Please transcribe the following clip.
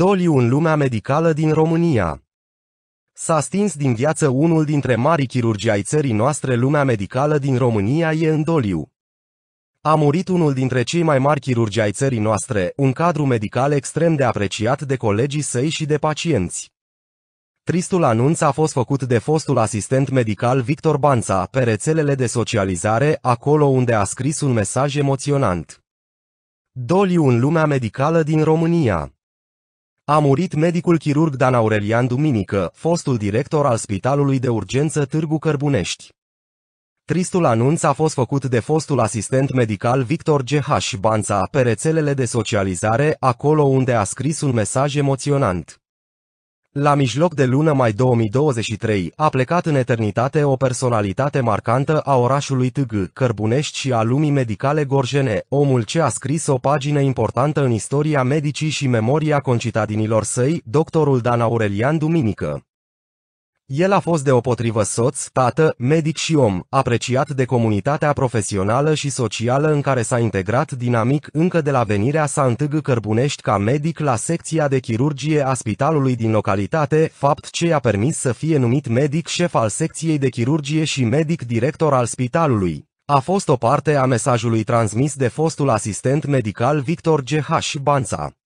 Doliu, în lumea medicală din România. S-a stins din viață unul dintre mari chirurgii ai țării noastre, lumea medicală din România e în doliu. A murit unul dintre cei mai mari chirurgi ai țării noastre, un cadru medical extrem de apreciat de colegii săi și de pacienți. Tristul anunț a fost făcut de fostul asistent medical Victor Banța pe rețelele de socializare, acolo unde a scris un mesaj emoționant. Doliu în lumea medicală din România a murit medicul chirurg Dan Aurelian Duminică, fostul director al Spitalului de Urgență Târgu Cărbunești. Tristul anunț a fost făcut de fostul asistent medical Victor G.H. Banța pe rețelele de socializare, acolo unde a scris un mesaj emoționant. La mijloc de lună mai 2023 a plecat în eternitate o personalitate marcantă a orașului Tâg, Cărbunești și a lumii medicale gorjene, omul ce a scris o pagină importantă în istoria medicii și memoria concitadinilor săi, doctorul Dan Aurelian Duminică. El a fost deopotrivă soț, tată, medic și om, apreciat de comunitatea profesională și socială în care s-a integrat dinamic încă de la venirea sa în Tâgâ Cărbunești ca medic la secția de chirurgie a spitalului din localitate, fapt ce i-a permis să fie numit medic șef al secției de chirurgie și medic director al spitalului. A fost o parte a mesajului transmis de fostul asistent medical Victor G.H. Banța.